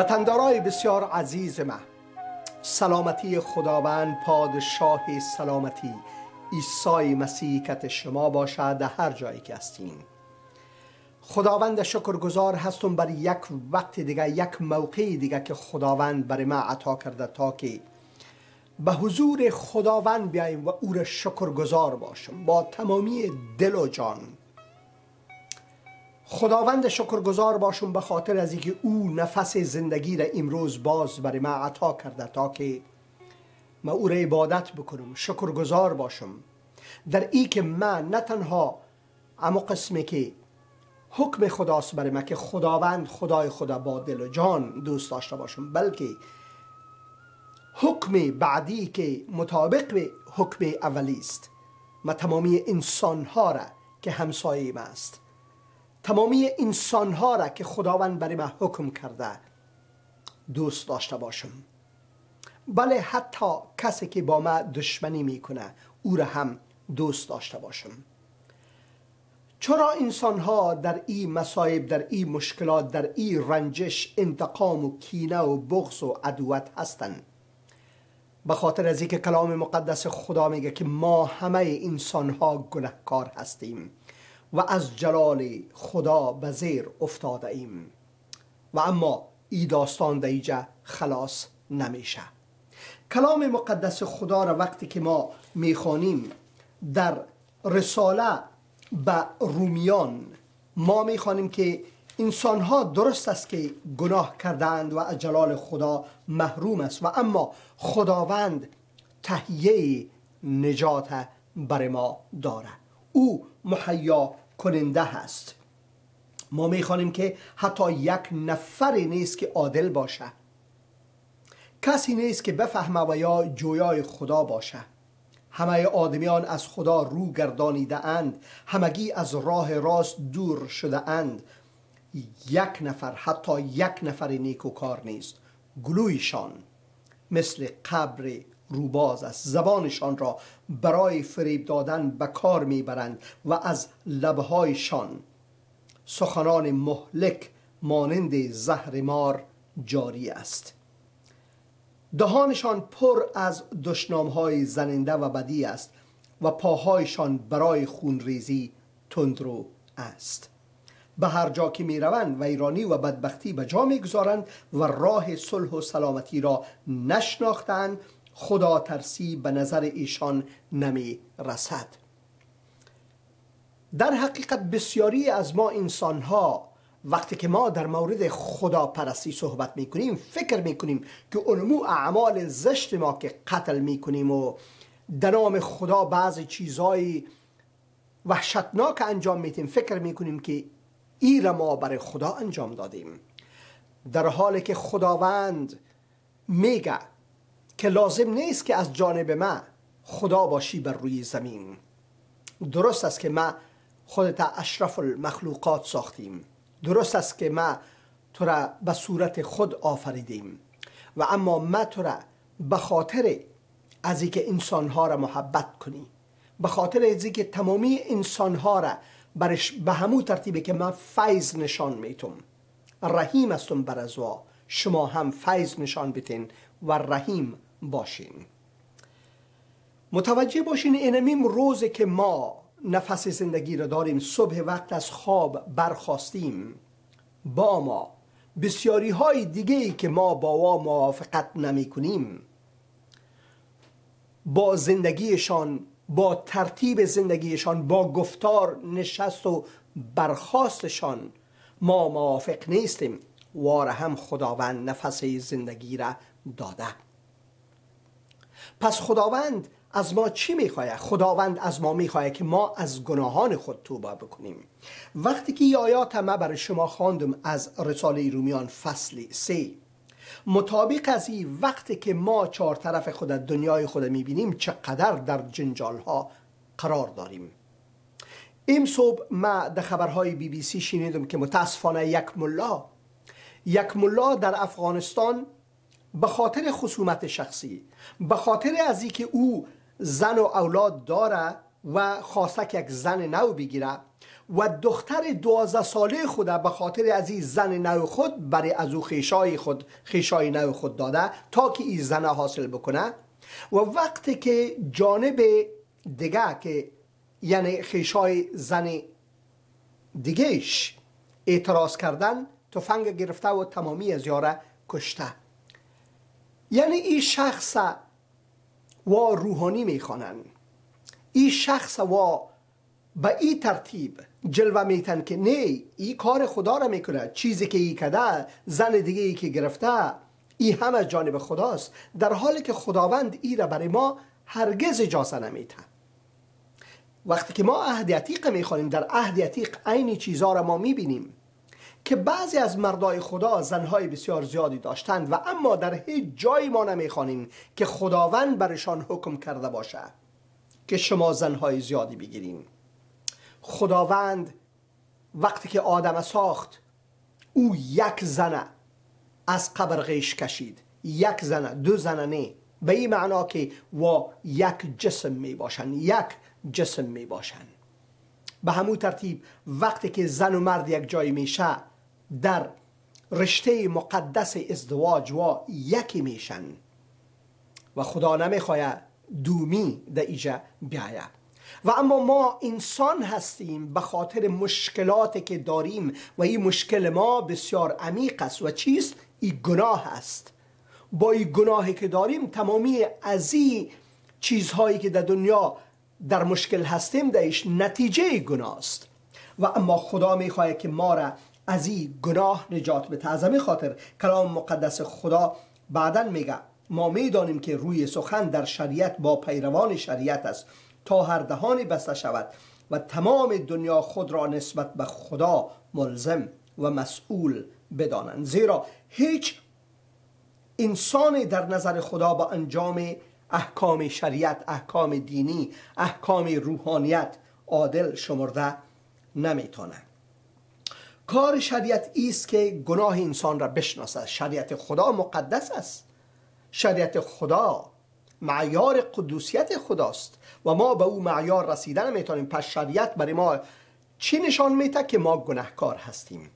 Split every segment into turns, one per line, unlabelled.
وطندارای بسیار عزیز من سلامتی خداوند پادشاه سلامتی عیسی مسیح کت شما باشد در هر جایی که هستین خداوند شکرگزار هستم برای یک وقت دیگه یک موقع دیگه که خداوند برای ما عطا کرده تا که به حضور خداوند بیایم و او را شکرگزار باشم با تمامی دل و جان خداوند شکرگزار باشم به خاطر از اینکه او نفس زندگی را امروز باز برای ما عطا کرده تا که ما او را عبادت بکنم شکرگزار باشم در ای که من نه تنها اما قسمی که حکم خداست برای ما که خداوند خدای خدا با دل و جان دوست داشته باشم بلکه حکم بعدی که مطابق به حکم اولی است ما تمامی انسان ها را که همسایه ما است تمامی انسانها را که خداوند برای ما حکم کرده دوست داشته باشم بله حتی کسی که با ما دشمنی میکنه او را هم دوست داشته باشم چرا انسان ها در این مصایب در این مشکلات در این رنجش انتقام و کینه و بغض و عدوت هستند به خاطر از اینکه کلام مقدس خدا میگه که ما همه انسان ها گنهکار هستیم و از جلال خدا به زیر افتاده ایم و اما ای داستان دیجه خلاص نمیشه کلام مقدس خدا را وقتی که ما میخوانیم در رساله به رومیان ما میخوانیم که انسان ها درست است که گناه کردند و از جلال خدا محروم است و اما خداوند تهیه نجات بر ما داره او محیا کننده هست ما میخوانیم که حتی یک نفر نیست که عادل باشه کسی نیست که بفهمه و یا جویای خدا باشه همه آدمیان از خدا رو گردانیده اند همگی از راه راست دور شده اند یک نفر حتی یک نفر نیکوکار نیست گلویشان مثل قبر روباز است زبانشان را برای فریب دادن به کار میبرند و از لبهایشان سخنان مهلک مانند زهر مار جاری است دهانشان پر از دشنامهای زننده و بدی است و پاهایشان برای خونریزی تندرو است به هر جا که می روند و ایرانی و بدبختی به جا می گذارند و راه صلح و سلامتی را نشناختند خدا ترسی به نظر ایشان نمی رسد در حقیقت بسیاری از ما انسان ها وقتی که ما در مورد خداپرستی صحبت می کنیم فکر می کنیم که علمو اعمال زشت ما که قتل می کنیم و در نام خدا بعضی چیزهای وحشتناک انجام می دیم فکر می کنیم که ای را ما برای خدا انجام دادیم در حالی که خداوند میگه که لازم نیست که از جانب ما خدا باشی بر روی زمین درست است که ما خودت اشرف المخلوقات ساختیم درست است که ما تو را به صورت خود آفریدیم و اما ما تو را به خاطر از اینکه ها را محبت کنی به خاطر از اینکه تمامی انسانها را برش به همو ترتیبی که ما فیض نشان میتم رحیم استم بر ازوا شما هم فیض نشان بتین و رحیم باشین متوجه باشین اینمیم روزی که ما نفس زندگی را داریم صبح وقت از خواب برخواستیم با ما بسیاری های دیگه ای که ما با ما موافقت نمی کنیم با زندگیشان با ترتیب زندگیشان با گفتار نشست و برخواستشان ما موافق نیستیم وار هم خداوند نفس زندگی را داده پس خداوند از ما چی میخوایه؟ خداوند از ما میخواید که ما از گناهان خود توبه بکنیم وقتی که آیات ما برای شما خواندم از رساله رومیان فصل 3 مطابق از این وقتی که ما چهار طرف خود دنیای خود میبینیم چقدر در جنجال ها قرار داریم این صبح ما در خبرهای بی بی سی شنیدم که متاسفانه یک ملا یک ملا در افغانستان به خاطر خصومت شخصی به خاطر از که او زن و اولاد داره و خواسته که یک زن نو بگیره و دختر دوازده ساله خود به خاطر از این زن نو خود برای از او خیشای خود خیشای نو خود داده تا که این زن حاصل بکنه و وقتی که جانب دیگه که یعنی خیشای زن دیگهش اعتراض کردن تفنگ گرفته و تمامی از یاره کشته یعنی این شخص و روحانی میخوانن این شخص و به این ترتیب جلوه میتن که نه این کار خدا را میکنه چیزی که ای کده زن دیگه ای که گرفته ای از جانب خداست در حالی که خداوند ای را برای ما هرگز اجازه نمیته وقتی که ما عهد عتیق میخوانیم در عهد عتیق عین چیزها را ما میبینیم که بعضی از مردای خدا زنهای بسیار زیادی داشتند و اما در هیچ جایی ما نمیخوانیم که خداوند برشان حکم کرده باشه که شما زنهای زیادی بگیریم خداوند وقتی که آدم ساخت او یک زنه از قبر غیش کشید یک زنه دو زنه نه به این معنا که وا یک جسم می باشند یک جسم می باشند. به همون ترتیب وقتی که زن و مرد یک جای میشه در رشته مقدس ازدواج و یکی میشن و خدا نمیخوای دومی در ایجا بیاید و اما ما انسان هستیم به خاطر مشکلاتی که داریم و این مشکل ما بسیار عمیق است و چیست؟ این گناه است با این گناهی که داریم تمامی از این چیزهایی که در دنیا در مشکل هستیم درش نتیجه گناه است و اما خدا میخواهد که ما را از این گناه نجات به تعظمی خاطر کلام مقدس خدا بعدا میگه ما میدانیم که روی سخن در شریعت با پیروان شریعت است تا هر دهانی بسته شود و تمام دنیا خود را نسبت به خدا ملزم و مسئول بدانند زیرا هیچ انسانی در نظر خدا با انجام احکام شریعت احکام دینی احکام روحانیت عادل شمرده نمیتانند کار شریعت است که گناه انسان را بشناسد شریعت خدا مقدس است شریعت خدا معیار قدوسیت خداست و ما به او معیار رسیدن میتونیم پس شریعت برای ما چی نشان میده که ما گناهکار هستیم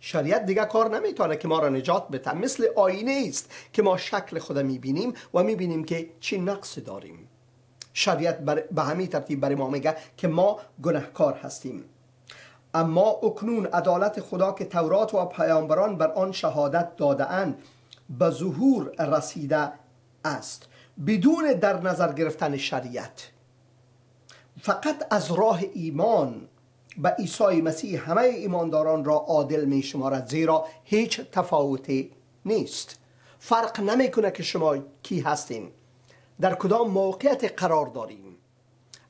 شریعت دیگه کار نمیتونه که ما را نجات بده مثل آینه است که ما شکل خدا میبینیم و میبینیم که چی نقص داریم شریعت به همین ترتیب برای ما میگه که ما گناهکار هستیم اما اکنون عدالت خدا که تورات و پیامبران بر آن شهادت اند به ظهور رسیده است بدون در نظر گرفتن شریعت فقط از راه ایمان به عیسی مسیح همه ایمانداران را عادل می شمارد زیرا هیچ تفاوتی نیست فرق نمیکنه که شما کی هستیم؟ در کدام موقعیت قرار داریم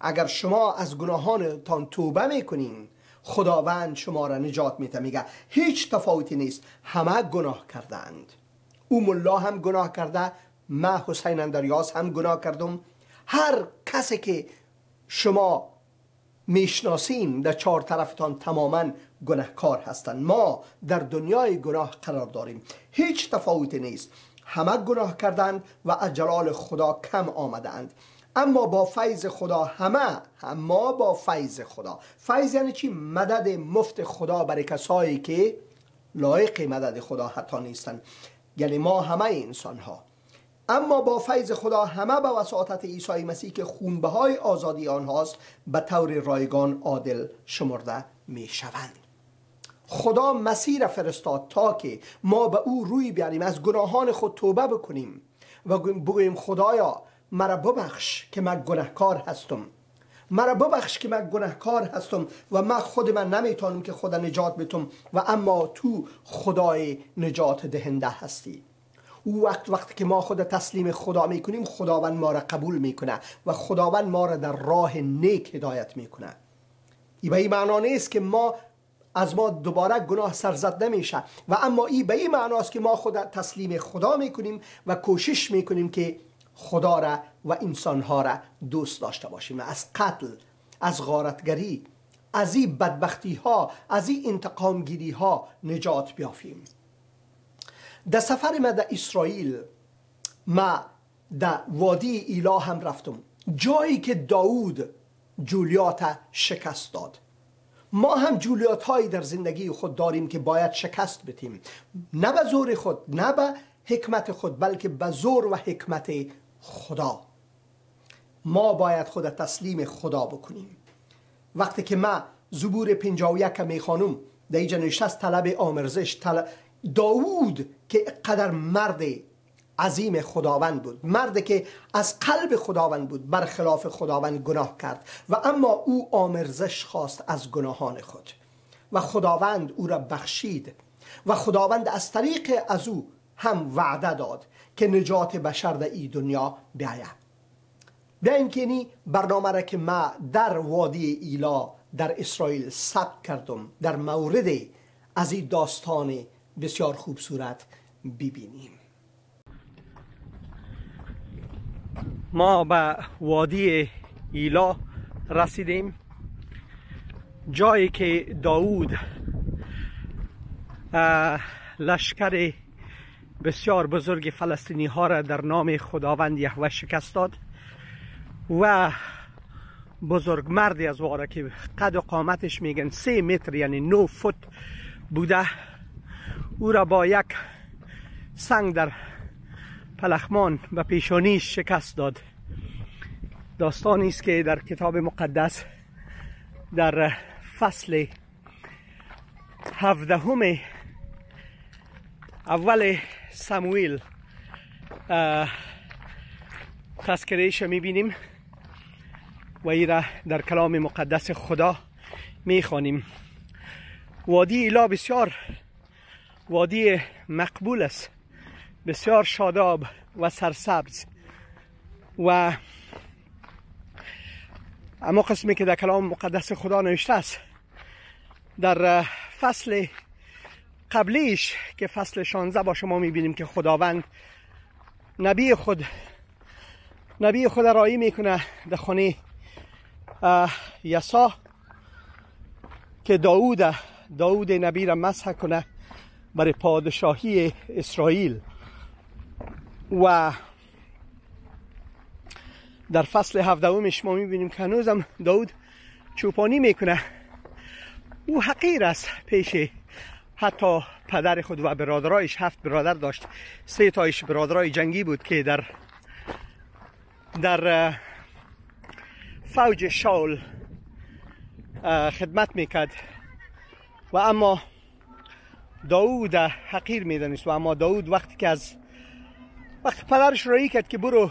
اگر شما از گناهانتان توبه میکنین خداوند شما را نجات میته میگه هیچ تفاوتی نیست همه گناه کردند او ملا هم گناه کرده ما حسین اندریاس هم گناه کردم هر کسی که شما میشناسین در چهار طرفتان تماما گناهکار هستند ما در دنیای گناه قرار داریم هیچ تفاوتی نیست همه گناه کردند و از جلال خدا کم آمدند اما با فیض خدا همه اما با فیض خدا فیض یعنی چی مدد مفت خدا برای کسایی که لایق مدد خدا حتی نیستن یعنی ما همه انسان ها اما با فیض خدا همه به وساطت عیسی مسیح که خونبه های آزادی آنهاست به طور رایگان عادل شمرده می شوند خدا مسیر فرستاد تا که ما به او روی بیاریم از گناهان خود توبه بکنیم و بگوییم خدایا مرا ببخش که من گناهکار هستم مرا ببخش که من گناهکار هستم و من خود من نمیتونم که خدا نجات بتم و اما تو خدای نجات دهنده هستی او وقت وقتی که ما خود تسلیم خدا میکنیم خداوند ما را قبول میکنه و خداوند ما را در راه نیک هدایت میکنه ای به این معنا نیست که ما از ما دوباره گناه سرزد نمیشه و اما ای به این معناست که ما خود تسلیم خدا میکنیم و کوشش میکنیم که خدا را و ها را دوست داشته باشیم از قتل از غارتگری از این بدبختی ها از این انتقام گیری ها نجات بیافیم در سفر ما در اسرائیل ما در وادی ایلا هم رفتم جایی که داود جولیات شکست داد ما هم جولیات هایی در زندگی خود داریم که باید شکست بتیم نه به زور خود نه به حکمت خود بلکه به زور و حکمت خدا ما باید خود تسلیم خدا بکنیم وقتی که ما زبور می میخانم در اینجا نشست طلب آمرزش طلب داوود که قدر مرد عظیم خداوند بود مرد که از قلب خداوند بود برخلاف خداوند گناه کرد و اما او آمرزش خواست از گناهان خود و خداوند او را بخشید و خداوند از طریق از او هم وعده داد که نجات بشر در این دنیا بیاید بیایم که برنامه را که ما در وادی ایلا در اسرائیل ثبت کردم در مورد از این داستان بسیار خوب صورت ببینیم ما به وادی ایلا رسیدیم جایی که داود لشکر بسیار بزرگ فلسطینی ها را در نام خداوند یهوه شکست داد و بزرگ مردی از واره که قد و قامتش میگن سه متر یعنی نو فوت بوده او را با یک سنگ در پلخمان و پیشانیش شکست داد داستانی است که در کتاب مقدس در فصل هفدهم اول ساموئل uh, می میبینیم و ای را در کلام مقدس خدا میخوانیم وادی ایلا بسیار وادی مقبول است بسیار شاداب و سرسبز و اما قسمی که در کلام مقدس خدا نوشته است در uh, فصل قبلیش که فصل 16 با شما میبینیم که خداوند نبی خود نبی خود رایی میکنه در خانه یسا که داود داود نبی را مسح کنه برای پادشاهی اسرائیل و در فصل اومش ما میبینیم که هنوزم داود چوپانی میکنه او حقیر است پیش حتی پدر خود و برادرایش هفت برادر داشت سه تایش برادرای جنگی بود که در در فوج شاول خدمت میکرد و اما داود حقیر میدانست و اما داود وقتی که از وقتی پدرش رایی کرد که برو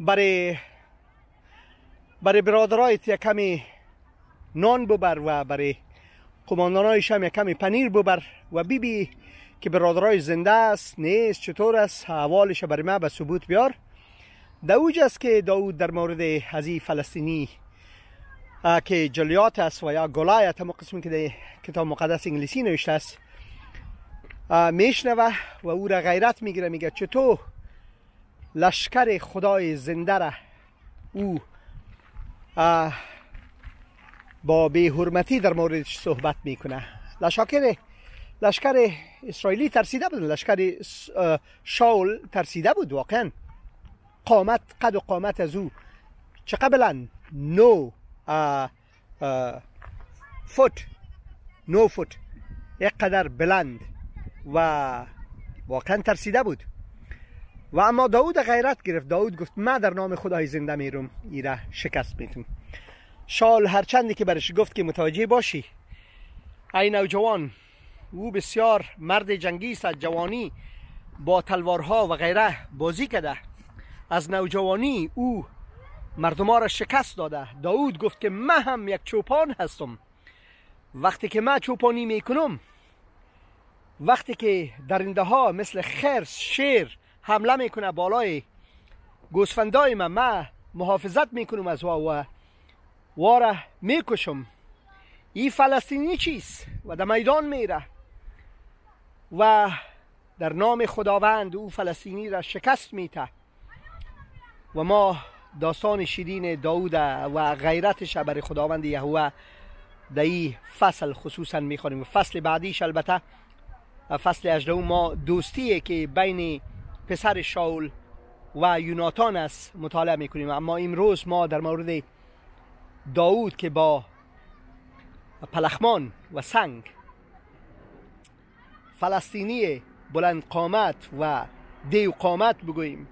برای برای برادرایت یک کمی نان ببر و برای های شم یک پنیر ببر و بیبی که برادرای زنده است نیست چطور است حوالش برای ما به ثبوت بیار دوج است که داود در مورد هزی فلسطینی که جلیات است و یا گلایت هم قسمی که کتاب مقدس انگلیسی نوشته است میشنوه و او را غیرت میگیره میگه چطور لشکر خدای زنده را او با به حرمتی در موردش صحبت میکنه لشکر لشکر اسرائیلی ترسیده بود لشکر شاول ترسیده بود واقعا قامت قد و قامت از او چه قبلا نو فوت نو فوت یک قدر بلند و واقعا ترسیده بود و اما داود غیرت گرفت داود گفت من در نام خدای زنده میرم ایره شکست میتونم شال هرچندی که برش گفت که متوجه باشی ای نوجوان او بسیار مرد جنگی است جوانی با تلوارها و غیره بازی کرده از نوجوانی او مردما را شکست داده داود گفت که من هم یک چوپان هستم وقتی که من چوپانی کنم وقتی که درنده ها مثل خرس شیر حمله میکنه بالای گوسفندای من من محافظت میکنم از و واره میکشم ای فلسطینی چیست و در میدان میره و در نام خداوند او فلسطینی را شکست میته و ما داستان شیدین داود و غیرت برای خداوند یهوه در این فصل خصوصا میخوانیم فصل بعدیش البته فصل 18 ما دوستیه که بین پسر شاول و یوناتان است مطالعه میکنیم اما امروز ما در مورد داود که با پلخمان و سنگ فلسطینی بلند قامت و دیو قامت بگوییم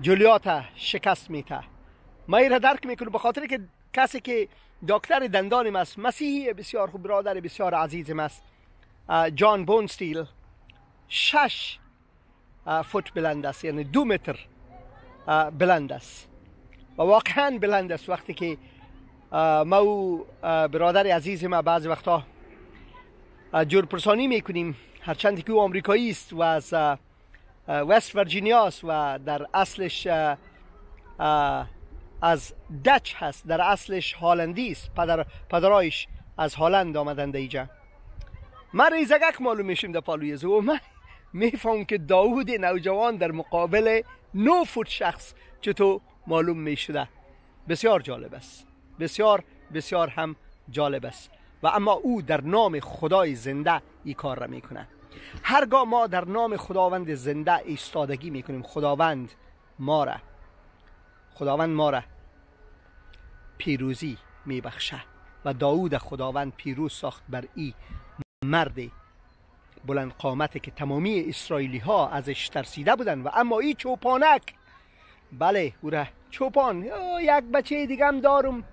جولیات شکست میته ما را درک میکنم به خاطر که کسی که دکتر دندان است مسیحی بسیار خوب برادر بسیار عزیز است جان بونستیل شش فوت بلند است یعنی دو متر بلند است و واقعا بلند است وقتی که ما و برادر عزیز ما بعض وقتا جور پرسانی میکنیم هرچند که او آمریکایی است و از وست ورجینیا است و در اصلش از دچ هست در اصلش هالندی است پدر پدرایش از هالند آمدند ایجا ما ریزگک معلوم میشیم در پالوی زو من میفهم که داود نوجوان در مقابل نو فوت شخص چطور معلوم میشده بسیار جالب است بسیار بسیار هم جالب است و اما او در نام خدای زنده ای کار را میکنه هرگاه ما در نام خداوند زنده ایستادگی میکنیم خداوند ما را خداوند ما را پیروزی میبخشه و داود خداوند پیروز ساخت بر ای مرد بلند قامت که تمامی اسرائیلی ها ازش ترسیده بودن و اما ای چوپانک بله او را چوپان یک بچه دیگه هم دارم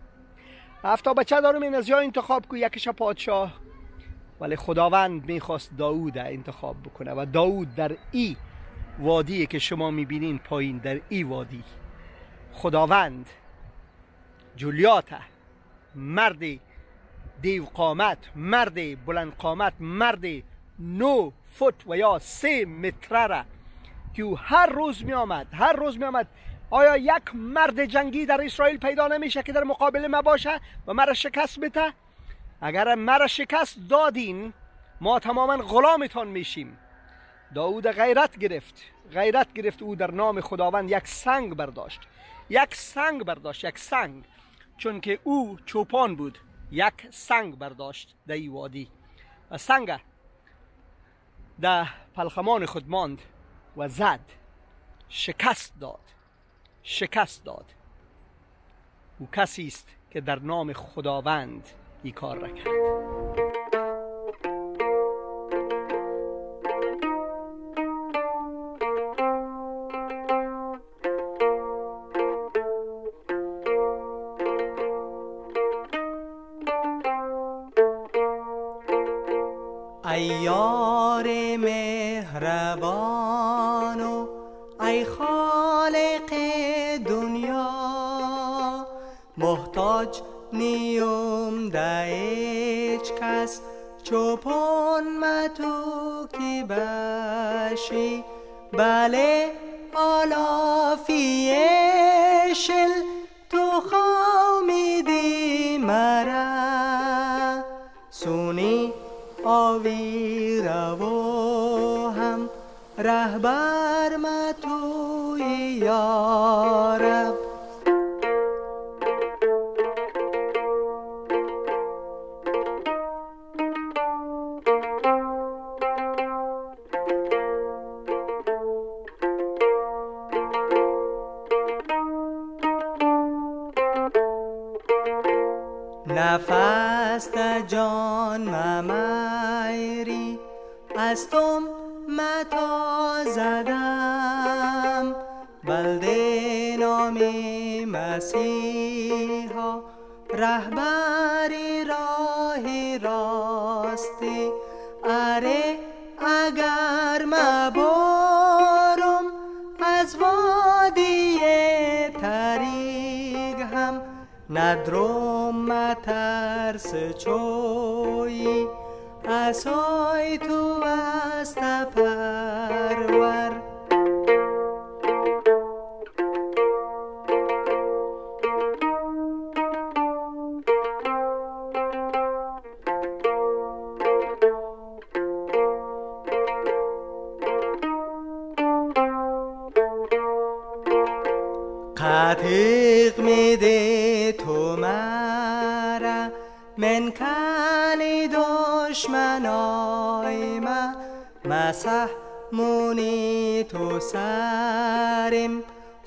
هفتا بچه دارم این از جا انتخاب کو یکش پادشاه ولی خداوند میخواست داوود انتخاب بکنه و داود در ای وادی که شما میبینین پایین در ای وادی خداوند جولیات مرد دیو قامت مرد بلند قامت مرد نو فوت و یا سه متره که هر روز می هر روز می آیا یک مرد جنگی در اسرائیل پیدا نمیشه که در مقابل ما باشه و مرا شکست بده اگر مرا شکست دادین ما تماما غلامتان میشیم داود غیرت گرفت غیرت گرفت او در نام خداوند یک سنگ برداشت یک سنگ برداشت یک سنگ چون که او چوپان بود یک سنگ برداشت در ای وادی و سنگ در پلخمان خود ماند و زد شکست داد شکست داد او کسی است که در نام خداوند این کار را کرد
ایار مهربان و ای خاله میوم دایچ کس چوبون متو کی باشی باله آلا تو خامی دی مرا سونی آوی روو هم رهبر متوی یا جان ممیری از توم متا زدم بلده نامی مسیحا رهبر ندرم مترس چوی اسای تو است تپر تحقیق میده تو مرا من کنی دشمنای ما مسح مونی تو سرم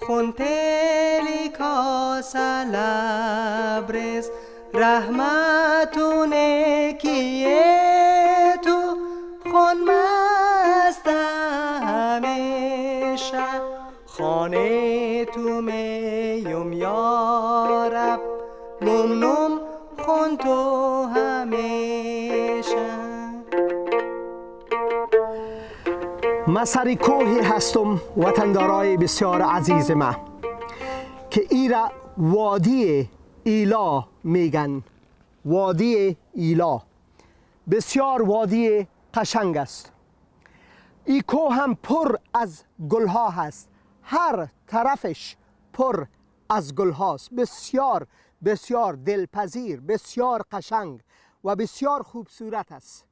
خون تلی کاسا لبرز رحمتونه کیه
من سر کوهی هستم وطندارای بسیار عزیز ما که ایرا وادی ایلا میگن وادی ایلا بسیار وادی قشنگ است ای کوه هم پر از گلها هست هر طرفش پر از گلهاست بسیار بسیار دلپذیر بسیار قشنگ و بسیار خوبصورت است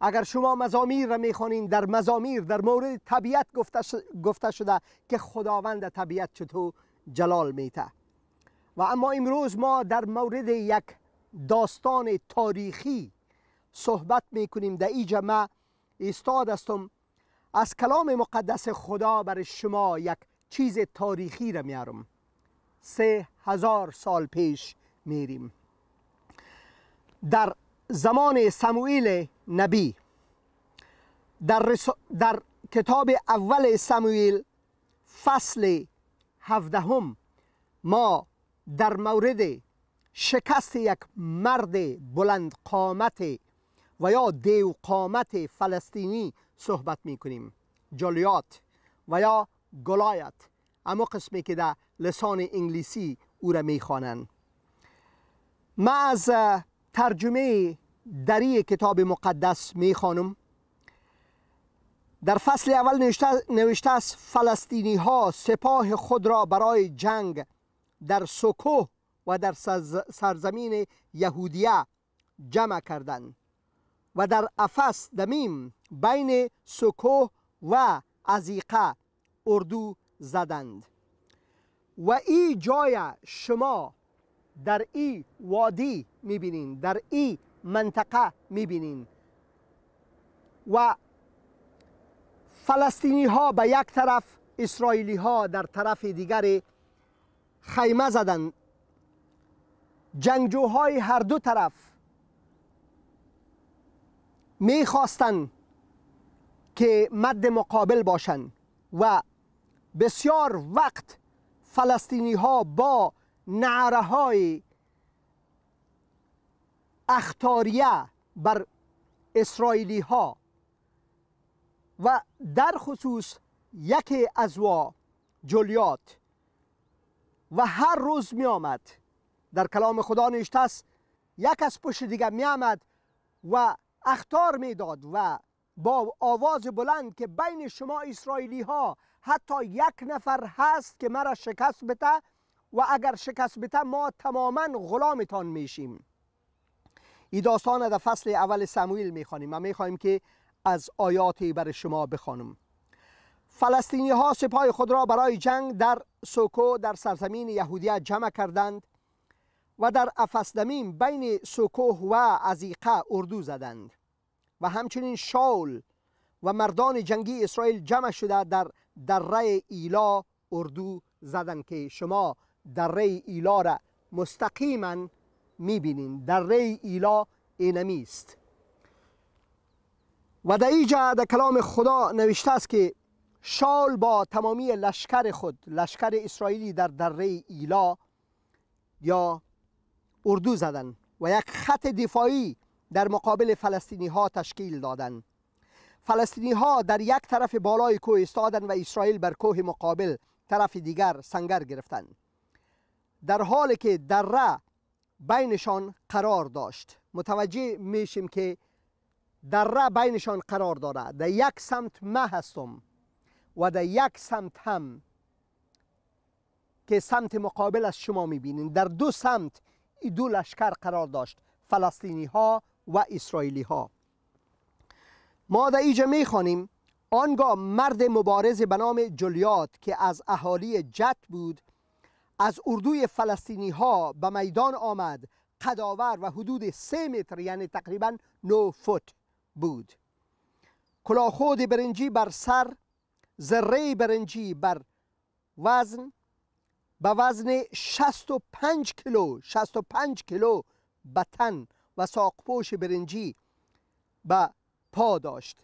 اگر شما مزامیر را میخوانین در مزامیر در مورد طبیعت گفته شده که خداوند طبیعت چطور جلال میته و اما امروز ما در مورد یک داستان تاریخی صحبت میکنیم در این جمع استاد هستم از کلام مقدس خدا بر شما یک چیز تاریخی را میارم سه هزار سال پیش میریم در زمان سموئیل نبی در, در کتاب اول سموئیل فصل هفدهم ما در مورد شکست یک مرد بلند قامت و یا دیو قامت فلسطینی صحبت می کنیم جولیات و یا گلایت اما قسمی که در لسان انگلیسی او را می خوانند ما از ترجمه دری کتاب مقدس می خانم در فصل اول نوشته است فلسطینی ها سپاه خود را برای جنگ در سکوه و در سرزمین یهودیه جمع کردند و در افس دمیم بین سکوه و عزیقه اردو زدند و ای جای شما در ای وادی میبینین در ای منطقه میبینین و فلسطینی ها به یک طرف اسرائیلی ها در طرف دیگر خیمه زدند جنگجوهای هر دو طرف میخواستن که مد مقابل باشند و بسیار وقت فلسطینی ها با نعره های اختاریه بر اسرائیلی ها و در خصوص یکی از وا جولیات و هر روز می آمد در کلام خدا نوشته است یک از پشت دیگه می آمد و اختار می داد و با آواز بلند که بین شما اسرائیلی ها حتی یک نفر هست که مرا شکست بده و اگر شکست بده ما تماما غلامتان میشیم ای داستان در فصل اول سموئیل میخوانیم و میخواهیم که از آیاتی بر شما بخوانم فلسطینی ها سپاه خود را برای جنگ در سوکو در سرزمین یهودیه جمع کردند و در افسدمین بین سوکوه و عزیقه اردو زدند و همچنین شاول و مردان جنگی اسرائیل جمع شده در دره ایلا اردو زدند که شما دره ایلا را مستقیما میبینین دره ری ایلا اینمی است و در اینجا در کلام خدا نوشته است که شال با تمامی لشکر خود لشکر اسرائیلی در دره ایلا یا اردو زدن و یک خط دفاعی در مقابل فلسطینی ها تشکیل دادند. فلسطینی ها در یک طرف بالای کوه استادن و اسرائیل بر کوه مقابل طرف دیگر سنگر گرفتند. در حالی که دره بینشان قرار داشت متوجه میشیم که دره بینشان قرار داره در یک سمت ما هستم و در یک سمت هم که سمت مقابل از شما میبینین در دو سمت ای دو لشکر قرار داشت فلسطینی ها و اسرائیلی ها ما در ایجا میخوانیم آنگاه مرد مبارز به نام جولیات که از اهالی جت بود از اردوی فلسطینی ها به میدان آمد قداور و حدود سه متر یعنی تقریبا 9 فوت بود کلاخود برنجی بر سر ذره برنجی بر وزن به وزن 65 کیلو 65 کیلو بتن تن و ساقپوش برنجی به پا داشت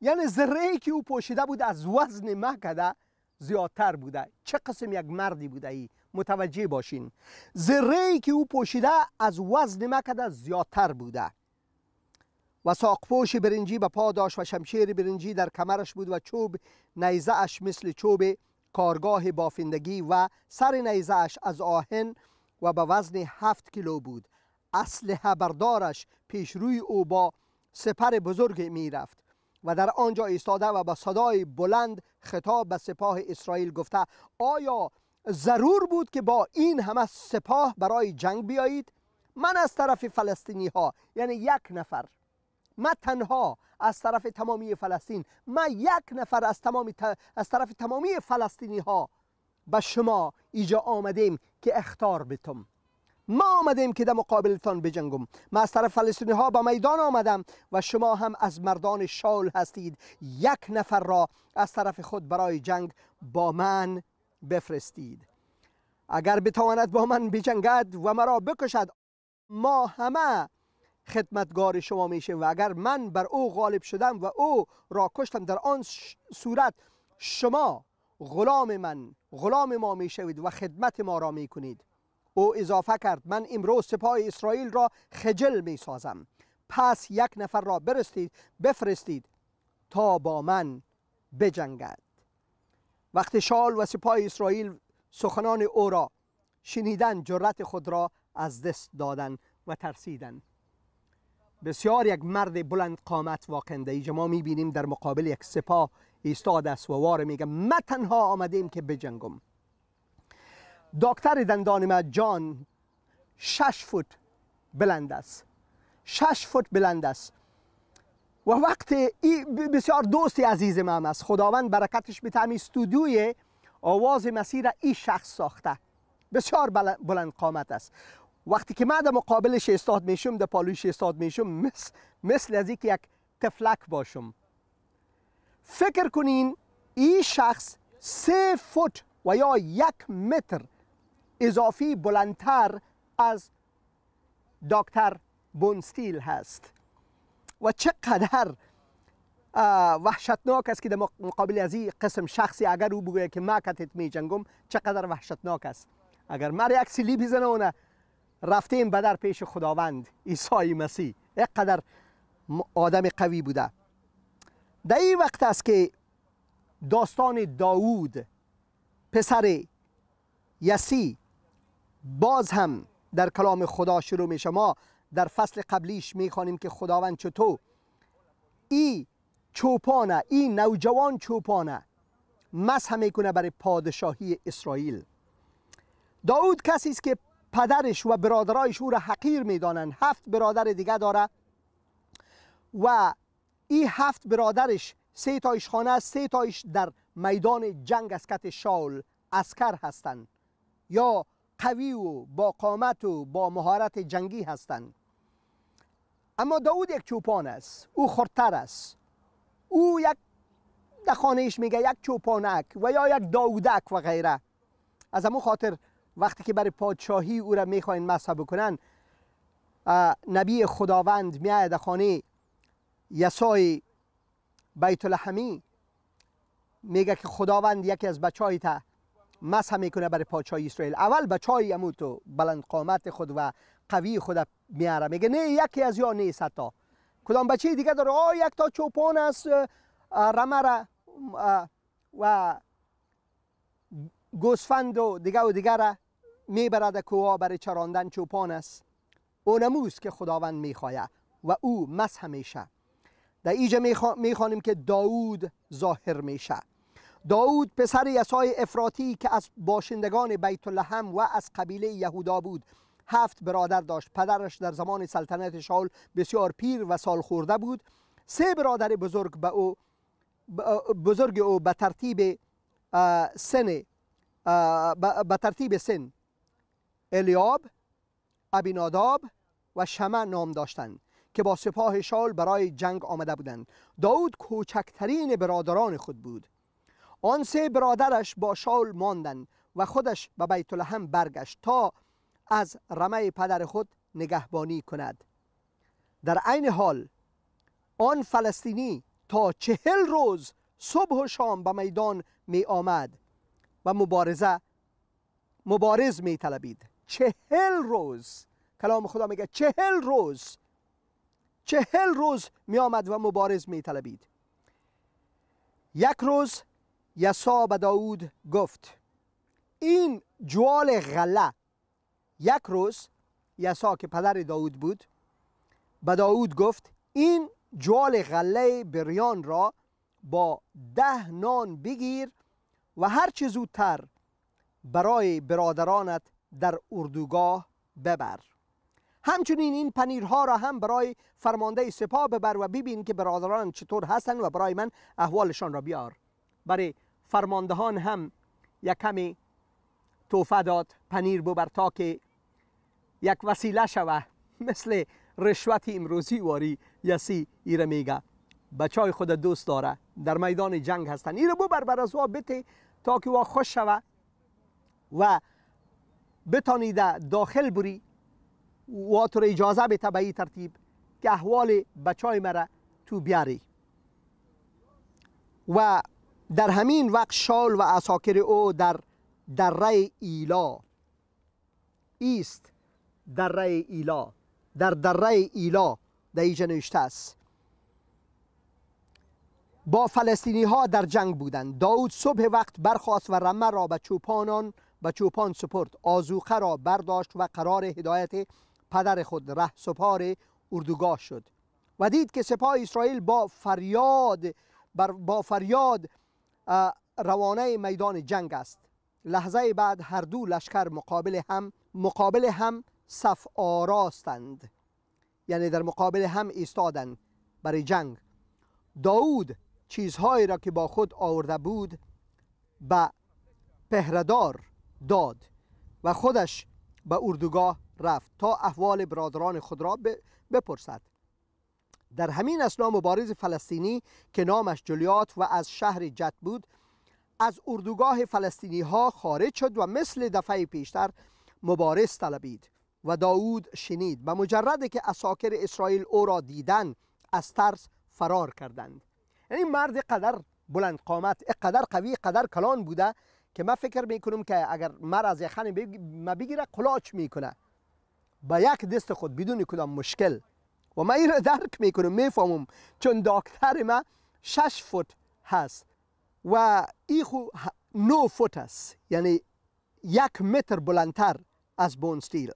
یعنی ذره که او پوشیده بود از وزن کده زیادتر بوده چه قسم یک مردی بوده ای متوجه باشین ذره ای که او پوشیده از وزن مکده زیادتر بوده و ساقپوش برنجی به پا داشت و شمشیر برنجی در کمرش بود و چوب نیزه اش مثل چوب کارگاه بافندگی و سر نیزه اش از آهن و به وزن هفت کیلو بود اسلحه بردارش پیش روی او با سپر بزرگ می رفت و در آنجا ایستاده و با صدای بلند خطاب به سپاه اسرائیل گفته آیا ضرور بود که با این همه سپاه برای جنگ بیایید من از طرف فلسطینی ها یعنی یک نفر من تنها از طرف تمامی فلسطین من یک نفر از, تمامی از طرف تمامی فلسطینی ها به شما ایجا آمدیم که اختار بتم ما آمدیم که در مقابلتان بجنگم ما از طرف فلسطینی ها به میدان آمدم و شما هم از مردان شال هستید یک نفر را از طرف خود برای جنگ با من بفرستید اگر بتواند با من بجنگد و مرا بکشد ما همه خدمتگار شما میشیم و اگر من بر او غالب شدم و او را کشتم در آن صورت شما غلام من غلام ما میشوید و خدمت ما را میکنید او اضافه کرد من امروز سپاه اسرائیل را خجل می سازم پس یک نفر را برستید بفرستید تا با من بجنگد وقتی شال و سپاه اسرائیل سخنان او را شنیدن جرات خود را از دست دادن و ترسیدن بسیار یک مرد بلند قامت واقنده که ما بینیم در مقابل یک سپاه ایستاد است و وار میگه ما تنها آمدیم که بجنگم دکتر دندان ما جان شش فوت بلند است شش فوت بلند است و وقت بسیار دوستی عزیز من است خداوند برکتش به تعمی استودیوی آواز مسیر ای این شخص ساخته بسیار بلند قامت است وقتی که من در مقابلش استاد میشم در پالویش استاد میشم مثل, مثل از یک تفلک باشم فکر کنین این شخص سه فوت و یا یک متر اضافی بلندتر از دکتر بونستیل هست و چقدر وحشتناک است که در مقابل از این قسم شخصی اگر او بگوید که ما کتت می جنگم چقدر وحشتناک است اگر مر یک سیلی بزنه اونه رفتیم بدر پیش خداوند عیسی مسیح اینقدر آدم قوی بوده در این وقت است که داستان داوود پسر یسی باز هم در کلام خدا شروع میشه ما در فصل قبلیش میخوانیم که خداوند چطور ای چوپانه ای نوجوان چوپانه مسح کنه برای پادشاهی اسرائیل داود کسی است که پدرش و برادرایش او را حقیر میدانند هفت برادر دیگه داره و این هفت برادرش سه تایش خانه است سه تایش در میدان جنگ کت شاول اسکر هستند یا قوی و با قامت و با مهارت جنگی هستند اما داود یک چوپان است او خورتر است او یک در خانهش میگه یک چوپانک و یا یک داودک و غیره از همون خاطر وقتی که برای پادشاهی او را میخواین مصحب بکنن نبی خداوند میاد در خانه یسای بیت لحمی میگه که خداوند یکی از بچه های تا میکنه برای پادشاهی اسرائیل اول بچه های تو بلند قامت خود و قوی خود میاره میگه نه یکی از یا نیست حتی کدام بچه دیگه داره آه یک تا چوپان است رمره و گوسفند و دیگه و دیگه را میبرد کوها برای چراندن چوپان است او که خداوند میخواید و او مس همیشه در اینجا میخوانیم که داود ظاهر میشه داود پسر یسای افراتی که از باشندگان بیت لحم و از قبیله یهودا بود هفت برادر داشت پدرش در زمان سلطنت شاول بسیار پیر و سال خورده بود سه برادر بزرگ به او بزرگ او به ترتیب سن به ترتیب سن الیاب ابیناداب و شمع نام داشتند که با سپاه شال برای جنگ آمده بودند داود کوچکترین برادران خود بود آن سه برادرش با شال ماندند و خودش به بیت لحم برگشت تا از رمه پدر خود نگهبانی کند در عین حال آن فلسطینی تا چهل روز صبح و شام به میدان می آمد و مبارزه مبارز می طلبید چهل روز کلام خدا میگه چهل روز چهل روز می آمد و مبارز می طلبید یک روز یسا به داود گفت این جوال غله یک روز یسا که پدر داود بود به داود گفت این جوال غله بریان را با ده نان بگیر و هر چه زودتر برای برادرانت در اردوگاه ببر همچنین این پنیرها را هم برای فرمانده سپاه ببر و ببین که برادران چطور هستن و برای من احوالشان را بیار برای فرماندهان هم یک کمی توفه داد پنیر ببر تا که یک وسیله شوه مثل رشوت امروزی واری یسی ایره میگه بچای خود دوست داره در میدان جنگ هستن ایره ببر بر از بته تا که وا خوش شوه و بتانیده داخل بری و تو اجازه بته به این ترتیب که احوال بچای مرا تو بیاری و در همین وقت شال و اساکر او در دره ایلا ایست دره ایلا در دره ایلا در ایجا نوشته است با فلسطینی ها در جنگ بودند داود صبح وقت برخواست و رمه را به چوپانان به چوپان سپرد آزوقه را برداشت و قرار هدایت پدر خود ره سپار اردوگاه شد و دید که سپاه اسرائیل با فریاد با فریاد روانه میدان جنگ است لحظه بعد هر دو لشکر مقابل هم مقابل هم صف آراستند یعنی در مقابل هم ایستادند برای جنگ داود چیزهایی را که با خود آورده بود به پهردار داد و خودش به اردوگاه رفت تا احوال برادران خود را بپرسد در همین اسنا مبارز فلسطینی که نامش جلیات و از شهر جت بود از اردوگاه فلسطینی ها خارج شد و مثل دفعه پیشتر مبارز طلبید و داود شنید و مجرد که اساکر اسرائیل او را دیدن از ترس فرار کردند یعنی مرد قدر بلند قامت قدر قوی قدر کلان بوده که من فکر میکنم که اگر مر از یخن ما بگیره قلاچ میکنه با یک دست خود بدون کدام مشکل و من این را درک میکنم میفهمم چون داکتر ما شش فوت هست و ای خو نو فوت است یعنی یک متر بلندتر از بونستیل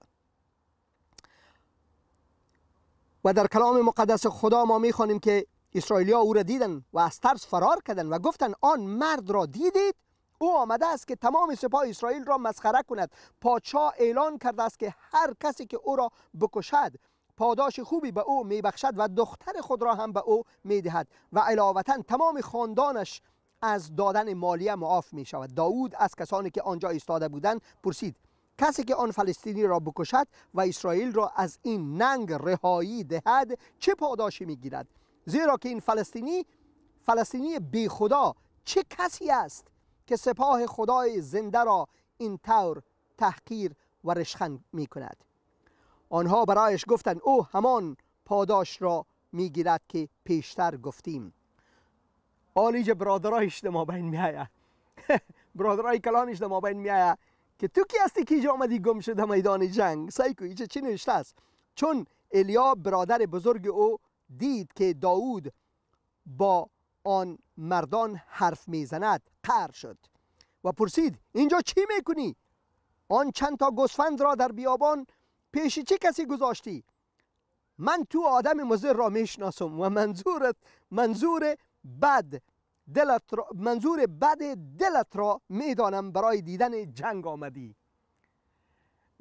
و در کلام مقدس خدا ما میخوانیم که اسرائیلیا او را دیدن و از ترس فرار کردن و گفتن آن مرد را دیدید او آمده است که تمام سپاه اسرائیل را مسخره کند پادشاه اعلان کرده است که هر کسی که او را بکشد پاداش خوبی به او میبخشد و دختر خود را هم به او میدهد و علاوتا تمام خاندانش از دادن مالیه معاف می شود داود از کسانی که آنجا ایستاده بودند پرسید کسی که آن فلسطینی را بکشد و اسرائیل را از این ننگ رهایی دهد چه پاداشی میگیرد زیرا که این فلسطینی فلسطینی بی خدا چه کسی است که سپاه خدای زنده را این طور تحقیر و رشخن می کند آنها برایش گفتند او همان پاداش را میگیرد که پیشتر گفتیم آلیج برادرای ما بین آید برادرای کلانش ما بین آید که تو کی هستی که آمدی گم شده میدان جنگ سایکو، اینجا چی نوشته است چون الیا برادر بزرگ او دید که داوود با آن مردان حرف میزند قهر شد و پرسید اینجا چی میکنی آن چند تا گوسفند را در بیابان پیش چه کسی گذاشتی من تو آدم مزر را میشناسم و منظورت منظور بد دلت را منظور بد دلت را میدانم برای دیدن جنگ آمدی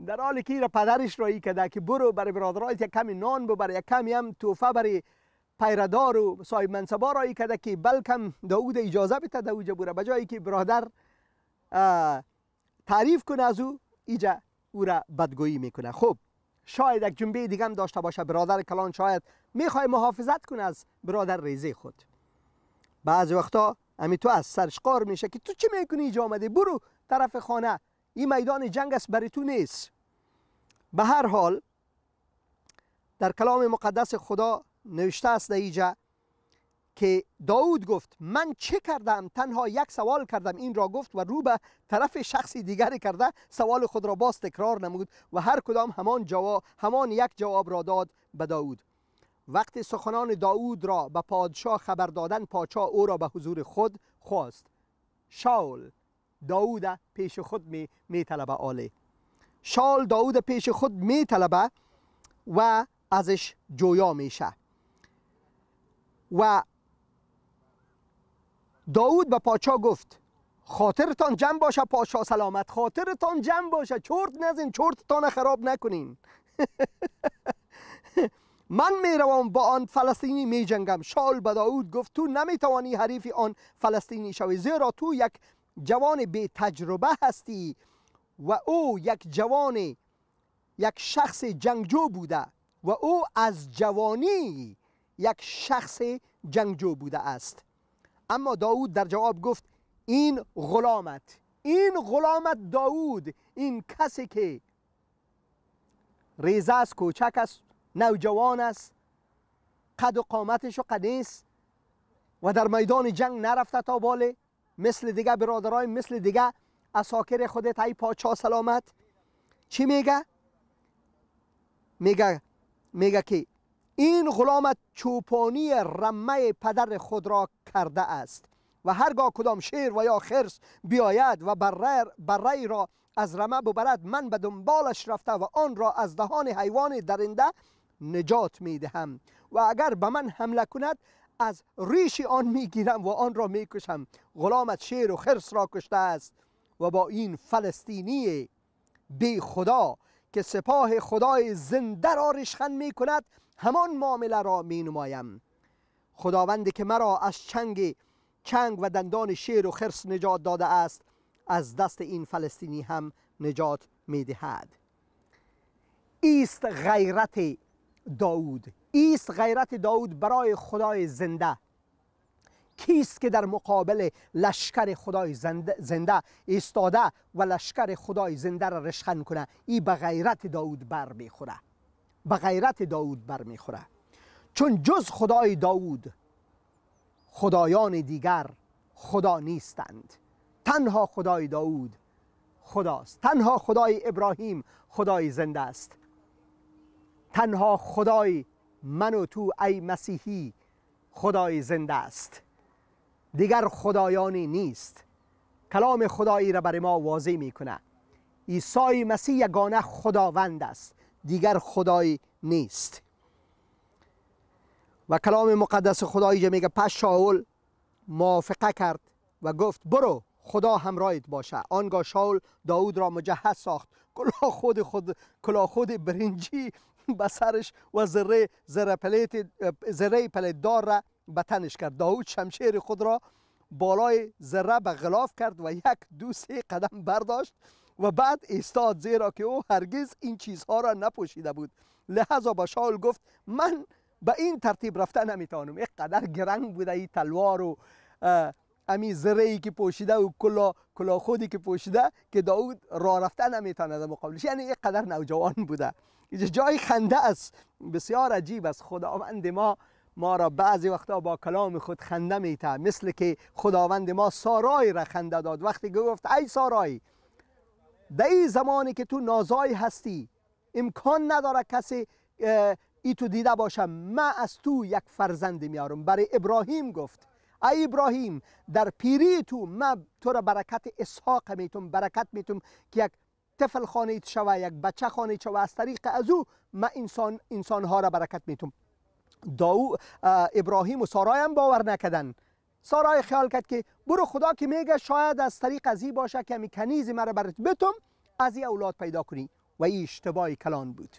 در حالی که را پدرش رایی کرده که برو برای برادرایت یک کمی نان ببر یک کمی هم توفه برای پیردار و صاحب منصبا رایی کده که بلکم داود اجازه بده داود بوره بجایی که برادر تعریف کنه از او ایجا او را بدگویی میکنه خب شاید یک جنبه دیگه هم داشته باشه برادر کلان شاید میخوای محافظت کنه از برادر ریزه خود بعض وقتا امی تو از سرش قار میشه که تو چی میکنی اینجا آمده برو طرف خانه این میدان جنگ است برای تو نیست به هر حال در کلام مقدس خدا نوشته است در اینجا که داود گفت من چه کردم تنها یک سوال کردم این را گفت و رو به طرف شخصی دیگری کرده سوال خود را باز تکرار نمود و هر کدام همان جواب همان یک جواب را داد به داود وقتی سخنان داود را به پادشاه خبر دادن پادشاه او را به حضور خود خواست شاول داود پیش خود می, می طلبه آله شال داود پیش خود می طلبه و ازش جویا میشه و داود به پادشاه گفت خاطرتان جمع باشه پادشاه سلامت خاطرتان جمع باشه چرت نزین چرتتان خراب نکنین من می روم با آن فلسطینی می جنگم شال به داود گفت تو نمی توانی حریف آن فلسطینی شوی زیرا تو یک جوان بی تجربه هستی و او یک جوان یک شخص جنگجو بوده و او از جوانی یک شخص جنگجو بوده است اما داود در جواب گفت این غلامت این غلامت داود این کسی که ریزه از کوچک است نوجوان است قد و قامتش و قدیس و در میدان جنگ نرفته تا باله مثل دیگه برادرای مثل دیگه اساکر خودت ای پاچا سلامت چی میگه؟ میگه میگه که این غلامت چوپانی رمه پدر خود را کرده است و هرگاه کدام شیر و یا خرس بیاید و بره, را از رمه ببرد من به دنبالش رفته و آن را از دهان حیوان درنده نجات می دهم و اگر به من حمله کند از ریش آن می گیرم و آن را می کشم غلامت شیر و خرس را کشته است و با این فلسطینی بی خدا که سپاه خدای زنده را رشخن می کند همان معامله را می نمایم خداوندی که مرا از چنگ چنگ و دندان شیر و خرس نجات داده است از دست این فلسطینی هم نجات می دهد ایست غیرت داود ایست غیرت داود برای خدای زنده کیست که در مقابل لشکر خدای زنده ایستاده و لشکر خدای زنده را رشخن کنه ای به غیرت داود بر میخوره به غیرت داود بر میخوره چون جز خدای داود خدایان دیگر خدا نیستند تنها خدای داود خداست تنها خدای ابراهیم خدای زنده است تنها خدای من و تو ای مسیحی خدای زنده است دیگر خدایانی نیست کلام خدایی را برای ما واضح می کنه عیسی مسیح یگانه خداوند است دیگر خدایی نیست و کلام مقدس خدایی جا میگه پس شاول موافقه کرد و گفت برو خدا همراهت باشه آنگاه شاول داود را مجهز ساخت کلا خود خود کلا خود برنجی به سرش و ذره ذره پلیت ذره پلیت دار را به تنش کرد داوود شمشیر خود را بالای ذره به غلاف کرد و یک دو سه قدم برداشت و بعد ایستاد زیرا که او هرگز این چیزها را نپوشیده بود لحظا به شاول گفت من به این ترتیب رفته نمیتوانم قدر گرنگ بوده این تلوار و امی زره ای که پوشیده و کلا کلا خودی که پوشیده که داود را رفته در مقابلش یعنی قدر نوجوان بوده اینجا جای خنده است بسیار عجیب است خداوند ما ما را بعضی وقتا با کلام خود خنده میته مثل که خداوند ما سارای را خنده داد وقتی گفت ای سارای در این زمانی که تو نازای هستی امکان نداره کسی ای تو دیده باشه من از تو یک فرزند میارم برای ابراهیم گفت ای ابراهیم در پیری تو من تو را برکت اسحاق میتم برکت میتم که یک طفل خانید شوه یک بچه خانید شوه از طریق از او ما انسان انسان ها را برکت میتون داو ابراهیم و سارای هم باور نکدن سارای خیال کرد که برو خدا که میگه شاید از طریق از باشه که همی کنیز مرا برات بتم از این اولاد پیدا کنی و ای اشتباه کلان بود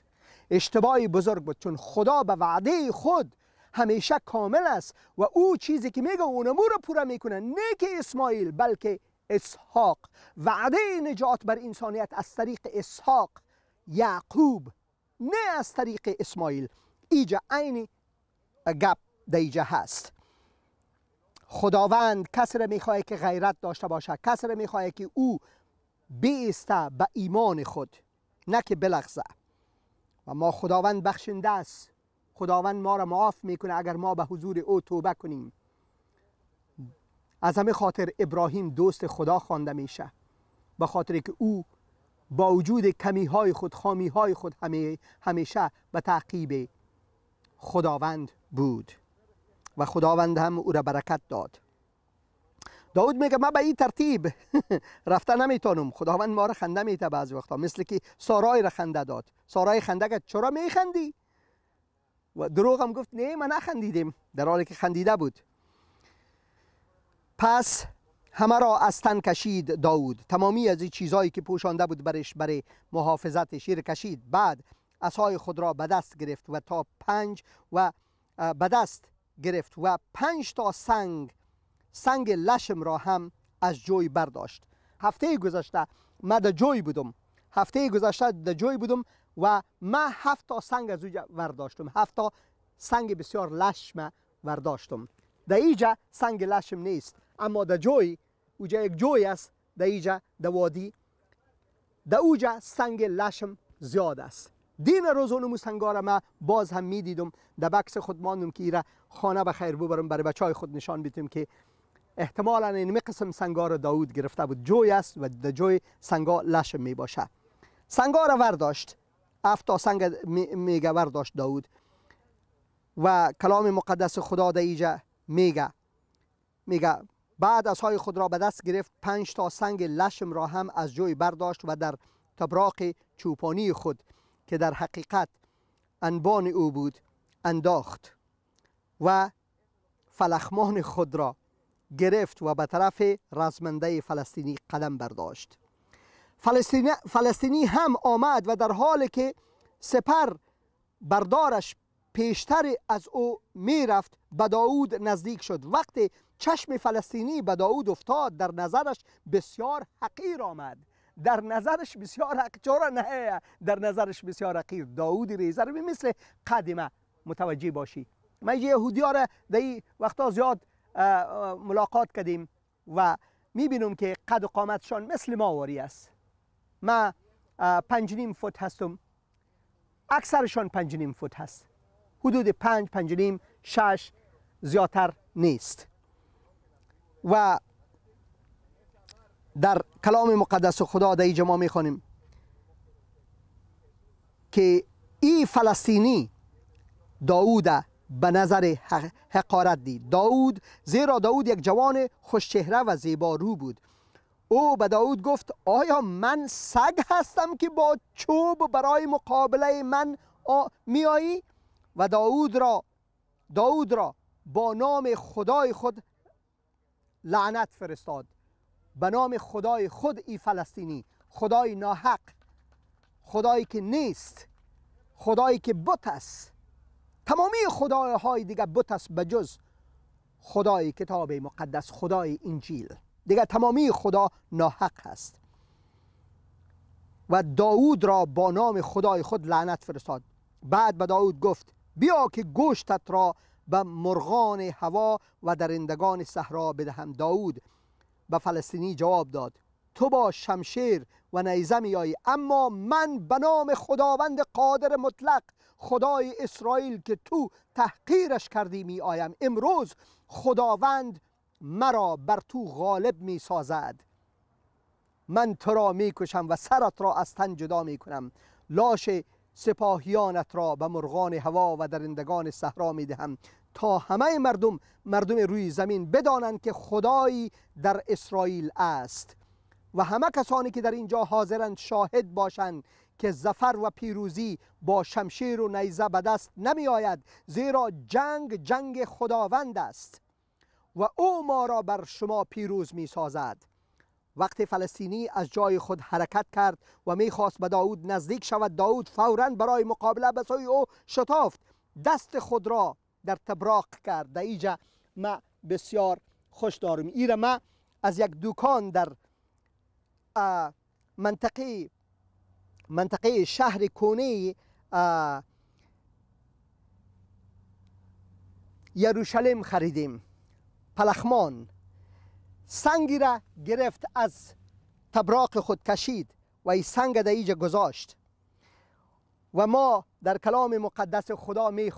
اشتباهی بزرگ بود چون خدا به وعده خود همیشه کامل است و او چیزی که میگه اونمو رو پوره میکنه نه که اسماعیل بلکه اسحاق وعده نجات بر انسانیت از طریق اسحاق یعقوب نه از طریق اسماعیل ایجا عین گپ دیجا هست خداوند کسی را که غیرت داشته باشد کسی را که او بیسته به ایمان خود نه که بلغزه و ما خداوند بخشنده است خداوند ما را معاف میکنه اگر ما به حضور او توبه کنیم از همه خاطر ابراهیم دوست خدا خوانده میشه به خاطر که او با وجود کمی های خود خامی های خود همیشه به تعقیب خداوند بود و خداوند هم او را برکت داد داود میگه من به این ترتیب رفته نمیتونم خداوند ما را خنده میته بعضی وقتا مثل که سارای را خنده داد سارای خنده گفت چرا میخندی و دروغم گفت نه من نخندیدیم در حالی که خندیده بود پس همه را از تن کشید داود تمامی از این چیزهایی که پوشانده بود برش برای محافظت شیر کشید بعد اسای خود را به دست گرفت و تا پنج و به دست گرفت و پنج تا سنگ سنگ لشم را هم از جوی برداشت هفته گذشته ما در جوی بودم هفته گذشته در جوی بودم و ما هفت تا سنگ از اوجا ورداشتم هفت تا سنگ بسیار لشم برداشتم. در اینجا سنگ لشم نیست اما در جوی اوجا یک جوی است در اینجا، در وادی در اوجا سنگ لشم زیاد است دین اونم سنگا را ما باز هم میدیدم در بکس خود ماندم که ایره خانه به خیر ببرم برای بچه های خود نشان بیتیم که احتمالا این قسم سنگا را داود گرفته بود جوی است و در جوی سنگا لشم می باشه سنگا را ورداشت افتا سنگ میگه ورداشت داود و کلام مقدس خدا در ایجا میگه بعد از های خود را به دست گرفت پنج تا سنگ لشم را هم از جوی برداشت و در تبراق چوپانی خود که در حقیقت انبان او بود انداخت و فلخمان خود را گرفت و به طرف رزمنده فلسطینی قدم برداشت فلسطینی, فلسطینی هم آمد و در حالی که سپر بردارش پیشتر از او میرفت به داود نزدیک شد وقتی چشم فلسطینی به داود افتاد در نظرش بسیار حقیر آمد در نظرش بسیار حق چرا نه در نظرش بسیار حقیر داود ریزه رو مثل قدیمه، متوجه باشی ما یهودی ها آره را در این وقتا زیاد ملاقات کردیم و میبینم که قد و قامتشان مثل ما واری است ما پنج نیم فوت هستم اکثرشان پنج نیم فوت هست حدود پنج پنج نیم شش زیادتر نیست و در کلام مقدس خدا در اینجا ما میخوانیم که ای فلسطینی داوود به نظر حقارت دید داود زیرا داود یک جوان خوشچهره و زیبا رو بود او به داود گفت آیا من سگ هستم که با چوب برای مقابله من میایی و داود را داود را با نام خدای خود لعنت فرستاد به نام خدای خود ای فلسطینی خدای ناحق خدایی که نیست خدایی که بت است تمامی های دیگه بت است به جز خدای کتاب مقدس خدای انجیل دیگه تمامی خدا ناحق است و داوود را با نام خدای خود لعنت فرستاد بعد به داوود گفت بیا که گوشتت را به مرغان هوا و درندگان صحرا بدهم داود به فلسطینی جواب داد تو با شمشیر و نیزه میایی اما من به نام خداوند قادر مطلق خدای اسرائیل که تو تحقیرش کردی می آیم امروز خداوند مرا بر تو غالب می سازد من تو را می کشم و سرت را از تن جدا می کنم لاش سپاهیانت را به مرغان هوا و درندگان صحرا می دهم تا همه مردم مردم روی زمین بدانند که خدایی در اسرائیل است و همه کسانی که در اینجا حاضرند شاهد باشند که زفر و پیروزی با شمشیر و نیزه به دست نمی آید زیرا جنگ جنگ خداوند است و او ما را بر شما پیروز می سازد وقت فلسطینی از جای خود حرکت کرد و میخواست به داود نزدیک شود داود فورا برای مقابله به سوی او شتافت دست خود را در تبراق کرد در اینجا ما بسیار خوش دارم ایره ما از یک دوکان در منطقه منطقه شهر کونه یروشلم خریدیم پلخمان سنگی را گرفت از تبراق خود کشید و این سنگ در ایجا گذاشت و ما در کلام مقدس خدا می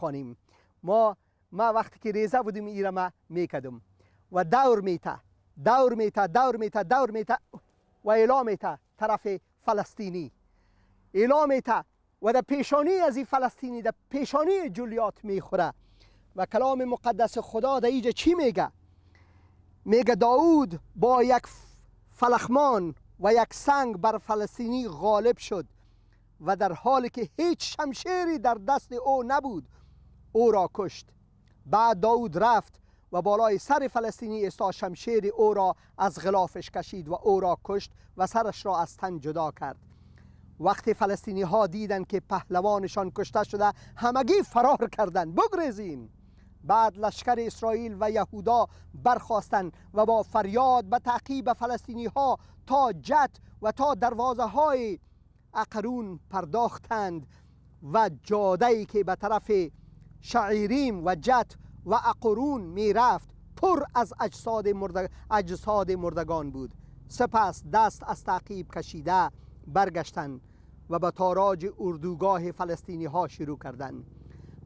ما ما وقتی که ریزه بودیم ایره ما می و دور میتا دور میتا دور میتا دور میتا و اعلام میته طرف فلسطینی اعلام میته و در پیشانی از این فلسطینی در پیشانی جولیات میخوره و کلام مقدس خدا در ایجا چی میگه میگه داود با یک فلخمان و یک سنگ بر فلسطینی غالب شد و در حالی که هیچ شمشیری در دست او نبود او را کشت بعد داود رفت و بالای سر فلسطینی ایسا شمشیر او را از غلافش کشید و او را کشت و سرش را از تن جدا کرد وقتی فلسطینی ها دیدن که پهلوانشان کشته شده همگی فرار کردند بگریزیم بعد لشکر اسرائیل و یهودا برخواستند و با فریاد به تعقیب فلسطینی ها تا جت و تا دروازه های اقرون پرداختند و جاده ای که به طرف شعیریم و جت و اقرون می رفت پر از اجساد, اجساد مردگان بود سپس دست از تعقیب کشیده برگشتند و به تاراج اردوگاه فلسطینی ها شروع کردند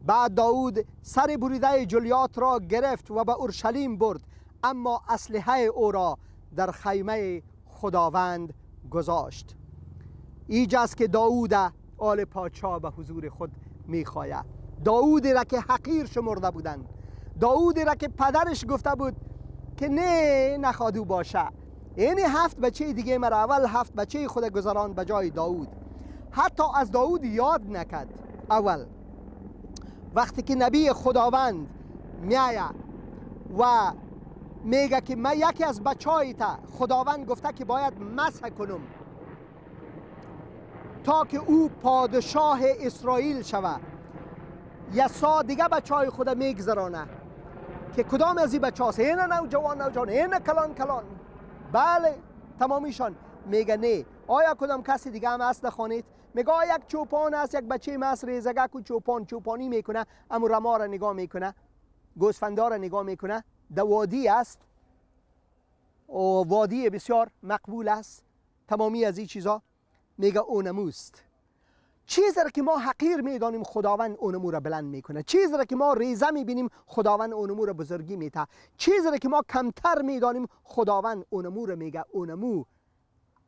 بعد داود سر بریده جلیات را گرفت و به اورشلیم برد اما اسلحه او را در خیمه خداوند گذاشت ایج است که داود آل پاچا به حضور خود میخواید داود را که حقیر شمرده بودند داود را که پدرش گفته بود که نه نخوادو باشه این یعنی هفت بچه دیگه مرا اول هفت بچه خود گذران به جای داود حتی از داود یاد نکد اول وقتی که نبی خداوند میایه و میگه که من یکی از تا خداوند گفته که باید مسح کنم تا که او پادشاه اسرائیل شود یسا دیگه بچای خود میگذرانه که کدام از این بچه هاست جوان نو نوجوان اینه کلان کلان بله تمامیشان میگه نه آیا کدام کسی دیگه هم هست نخوانید میگه یک چوپان است یک بچه مصر زگه کو چوپان چوپانی میکنه امو رما را نگاه میکنه گوسفندا را نگاه میکنه وادی است و وادی بسیار مقبول است تمامی از این چیزا میگه اونموست چیز را که ما حقیر میدانیم خداوند اونمو را بلند میکنه چیز را که ما ریزه میبینیم خداوند اونمو را بزرگی میته چیز را که ما کمتر میدانیم خداوند اونمو را میگه اونمو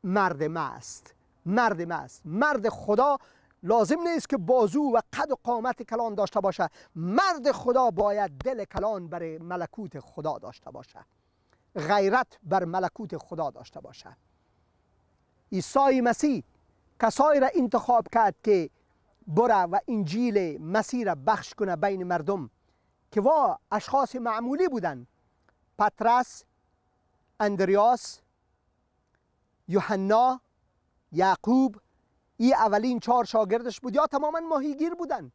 مرد مست مرد است مرد خدا لازم نیست که بازو و قد و قامت کلان داشته باشه مرد خدا باید دل کلان بر ملکوت خدا داشته باشه غیرت بر ملکوت خدا داشته باشه عیسی مسیح کسایی را انتخاب کرد که بره و انجیل مسیح را بخش کنه بین مردم که وا اشخاص معمولی بودن پترس اندریاس یوحنا یعقوب ای اولین چهار شاگردش بود یا تماما ماهیگیر بودن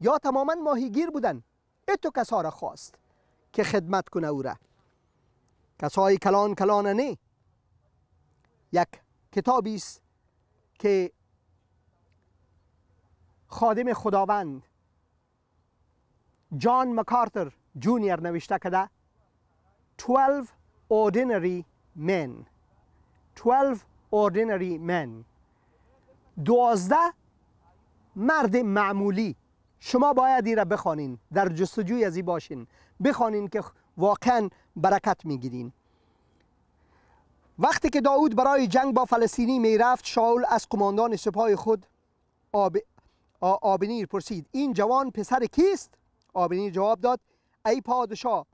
یا تماما ماهیگیر بودن اتو کسا را خواست که خدمت کنه او را کسای کلان کلانه نه یک کتابی است که خادم خداوند جان مکارتر جونیور نوشته کده 12 ordinary men 12 ordinary دوازده مرد معمولی شما باید این را بخوانین در جستجوی از این باشین بخوانین که واقعا برکت میگیرین وقتی که داود برای جنگ با فلسطینی میرفت شاول از قماندان سپاه خود آب... آبنیر پرسید این جوان پسر کیست؟ آبنیر جواب داد ای پادشاه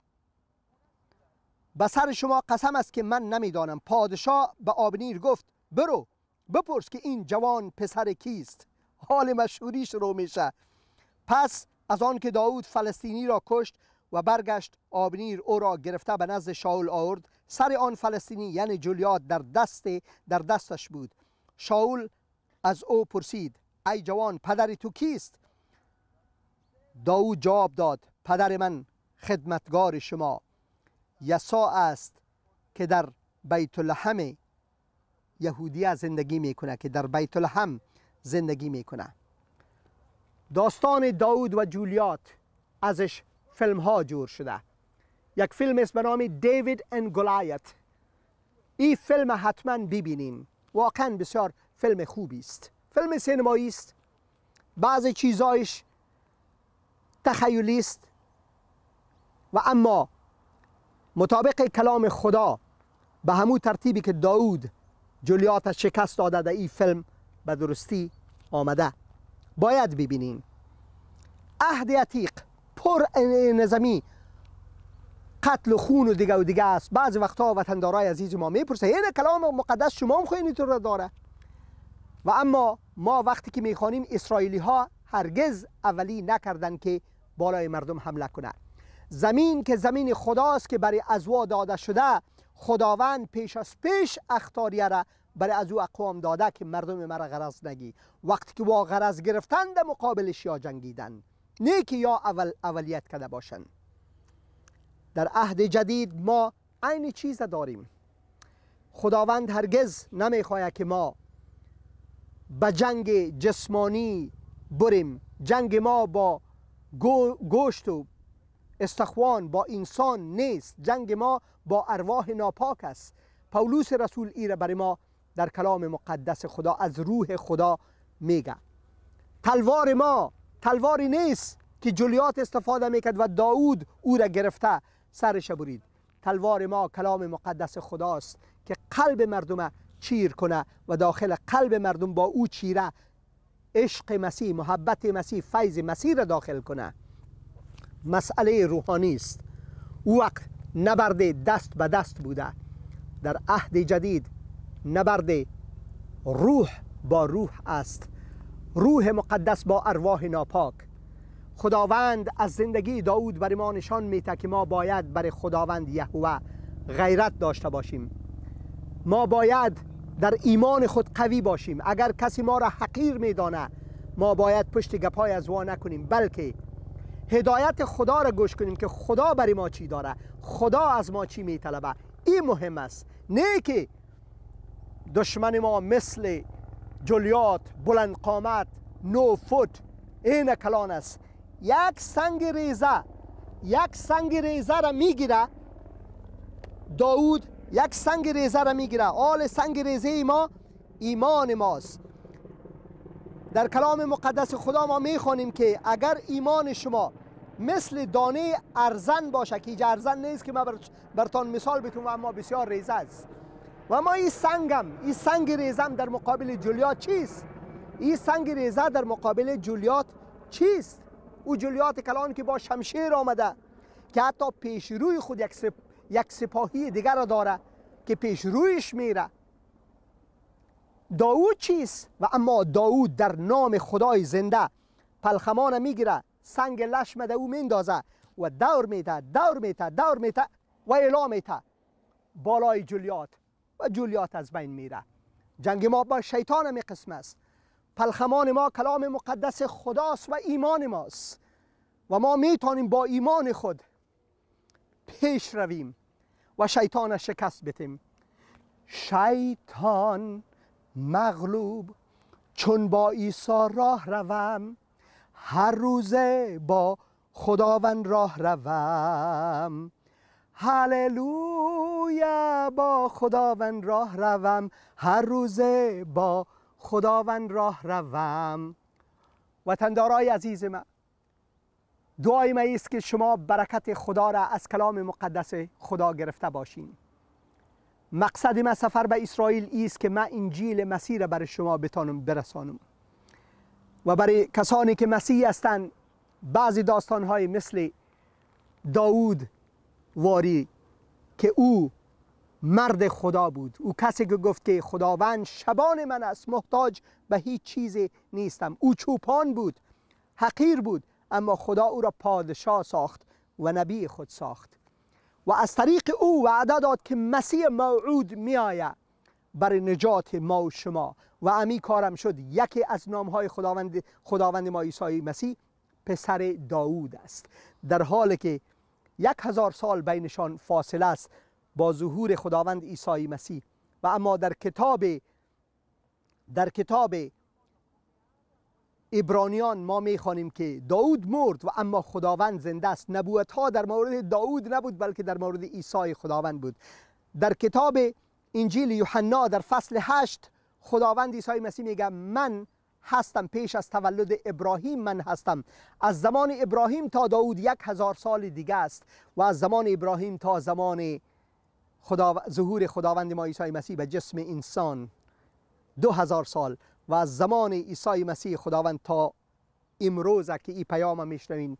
به سر شما قسم است که من نمیدانم پادشاه به آبنیر گفت برو بپرس که این جوان پسر کیست حال مشهوری شروع میشه پس از آن که داود فلسطینی را کشت و برگشت آبنیر او را گرفته به نزد شاول آورد سر آن فلسطینی یعنی جولیاد در دست در دستش بود شاول از او پرسید ای جوان پدر تو کیست داود جواب داد پدر من خدمتگار شما یسا است که در بیت لحم یهودیه زندگی میکنه که در بیت لحم زندگی میکنه داستان داود و جولیات ازش فیلم ها جور شده یک فیلم است به نام دیوید ان گولایت این فیلم حتما ببینیم واقعا بسیار فیلم خوبی است فیلم سینمایی است بعضی چیزایش تخیلی است و اما مطابق کلام خدا به همو ترتیبی که داود جولیات شکست داده در این فیلم به درستی آمده باید ببینیم عهد عتیق پر نظمی قتل و خون و دیگه و دیگه است بعضی وقتها وطندارای عزیز ما میپرسه این کلام مقدس شما هم خواهی را داره و اما ما وقتی که میخوانیم اسرائیلی ها هرگز اولی نکردن که بالای مردم حمله کنند زمین که زمین خداست که برای از داده شده خداوند پیش از پیش اختاریه را برای از او اقوام داده که مردم مرا غرض نگی وقتی که با غرض گرفتن در مقابلش یا جنگیدن نه که یا اول اولیت کرده باشند در عهد جدید ما عین چیز داریم خداوند هرگز نمیخواهد که ما به جنگ جسمانی بریم جنگ ما با گوشت و استخوان با انسان نیست جنگ ما با ارواح ناپاک است پولوس رسول ای را برای ما در کلام مقدس خدا از روح خدا میگه تلوار ما تلواری نیست که جولیات استفاده میکرد و داود او را گرفته سرش برید تلوار ما کلام مقدس خداست که قلب مردم چیر کنه و داخل قلب مردم با او چیره عشق مسیح محبت مسیح فیض مسیح را داخل کنه مسئله روحانی است او وقت نبرد دست به دست بوده در عهد جدید نبرد روح با روح است روح مقدس با ارواح ناپاک خداوند از زندگی داود برای ما نشان میته که ما باید بر خداوند یهوه غیرت داشته باشیم ما باید در ایمان خود قوی باشیم اگر کسی ما را حقیر میدانه ما باید پشت گپای از وا نکنیم بلکه هدایت خدا را گوش کنیم که خدا برای ما چی داره خدا از ما چی میطلبه این مهم است نه که دشمن ما مثل جلیات بلند قامت نو فوت این کلان است یک سنگ ریزه یک سنگ ریزه را میگیره داود یک سنگ ریزه را میگیره آل سنگ ریزه ما ایمان ماست در کلام مقدس خدا ما میخوانیم که اگر ایمان شما مثل دانه ارزن باشه که هیچ ارزن نیست که من برتان مثال بتونم اما بسیار ریزه است و ما این سنگم این سنگ ریزم در مقابل جولیات چیست این سنگ ریزه در مقابل جولیات چیست او جولیات کلان که با شمشیر آمده که حتی پیش روی خود یک, یک سپاهی دیگر را داره که پیش رویش میره داوود چیست و اما داوود در نام خدای زنده پلخمانه میگیره سنگ لشم او میندازه و دور میده دور میده دور میده و ایلا میده بالای جولیات و جولیات از بین میره جنگ ما با شیطان می قسم است پلخمان ما کلام مقدس خداست و ایمان ماست و ما میتونیم با ایمان خود پیش رویم و شیطان شکست بتیم شیطان مغلوب چون با عیسی راه روم هر روزه با خداوند راه روم هللویا با خداوند راه روم هر روزه با خداوند راه روم وطندارای عزیز من دعای ما است که شما برکت خدا را از کلام مقدس خدا گرفته باشین مقصد من سفر به اسرائیل است که من انجیل مسیح را برای شما بتانم برسانم و برای کسانی که مسیح هستند بعضی داستان های مثل داوود واری که او مرد خدا بود او کسی که گفت که خداوند شبان من است محتاج به هیچ چیز نیستم او چوپان بود حقیر بود اما خدا او را پادشاه ساخت و نبی خود ساخت و از طریق او وعده داد که مسیح موعود می آید برای نجات ما و شما و امی کارم شد یکی از نامهای خداوند, خداوند ما عیسی مسیح پسر داوود است در حالی که یک هزار سال بینشان فاصله است با ظهور خداوند ایسای مسیح و اما در کتاب در کتاب ابرانیان ما میخوانیم که داوود مرد و اما خداوند زنده است نبوت ها در مورد داوود نبود بلکه در مورد عیسی خداوند بود در کتاب انجیل یوحنا در فصل هشت خداوند عیسی مسیح میگه من هستم پیش از تولد ابراهیم من هستم از زمان ابراهیم تا داود یک هزار سال دیگه است و از زمان ابراهیم تا زمان ظهور خداوند ما عیسی مسیح به جسم انسان دو هزار سال و از زمان عیسی مسیح خداوند تا امروز که این پیام میشنوین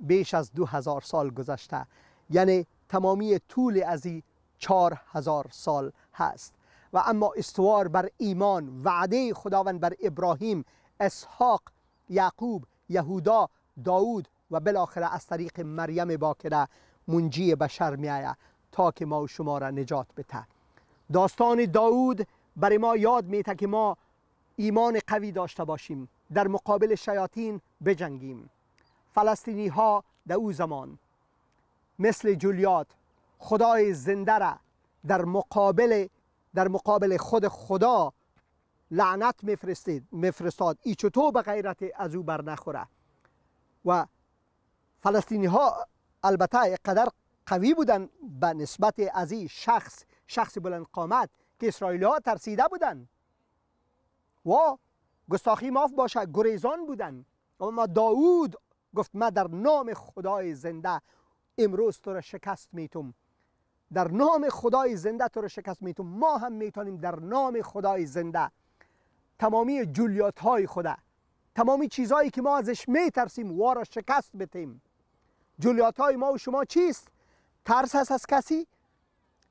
بیش از دو هزار سال گذشته یعنی تمامی طول از این چار هزار سال هست و اما استوار بر ایمان وعده خداوند بر ابراهیم اسحاق یعقوب یهودا داود و بالاخره از طریق مریم باکره منجی بشر می آید تا که ما و شما را نجات بته داستان داود برای ما یاد می که ما ایمان قوی داشته باشیم در مقابل شیاطین بجنگیم فلسطینی ها در او زمان مثل جولیات خدای زنده را در مقابل در مقابل خود خدا لعنت میفرستید میفرستاد ای تو به غیرت از او بر نخوره و فلسطینی ها البته قدر قوی بودن به نسبت از این شخص شخص بلند قامت که اسرائیل ها ترسیده بودن و گستاخی ماف باشه گریزان بودن اما داود گفت من در نام خدای زنده امروز تو را شکست میتم در نام خدای زنده تو رو شکست میتون ما هم میتونیم در نام خدای زنده تمامی جولیات های خدا تمامی چیزهایی که ما ازش میترسیم وا را شکست بتیم جولیات های ما و شما چیست ترس هست از کسی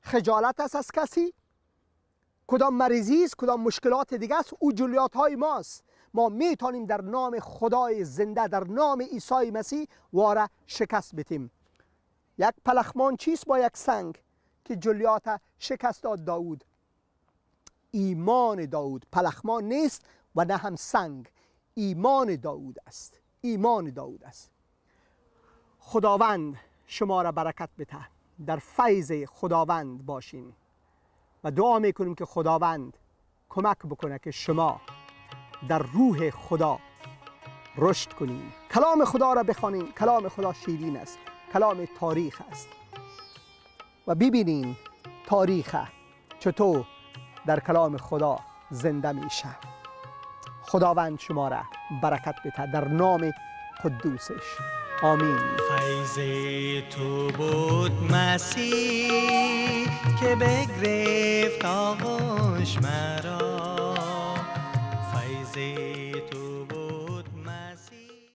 خجالت هست از کسی کدام مریضی است کدام مشکلات دیگه است او جولیات های ماست ما میتونیم در نام خدای زنده در نام عیسی مسیح را شکست بتیم یک پلخمان چیست با یک سنگ که جلیات شکست داد داود ایمان داود پلخمان نیست و نه هم سنگ ایمان داود است ایمان داود است خداوند شما را برکت بده در فیض خداوند باشین و دعا کنیم که خداوند کمک بکنه که شما در روح خدا رشد کنیم کلام خدا را بخوانیم کلام خدا شیرین است کلام تاریخ است و ببینین تاریخ چطور در کلام خدا زنده میشه خداوند شما را برکت بده در نام قدوسش آمین
فیض تو بود که بگرفت مرا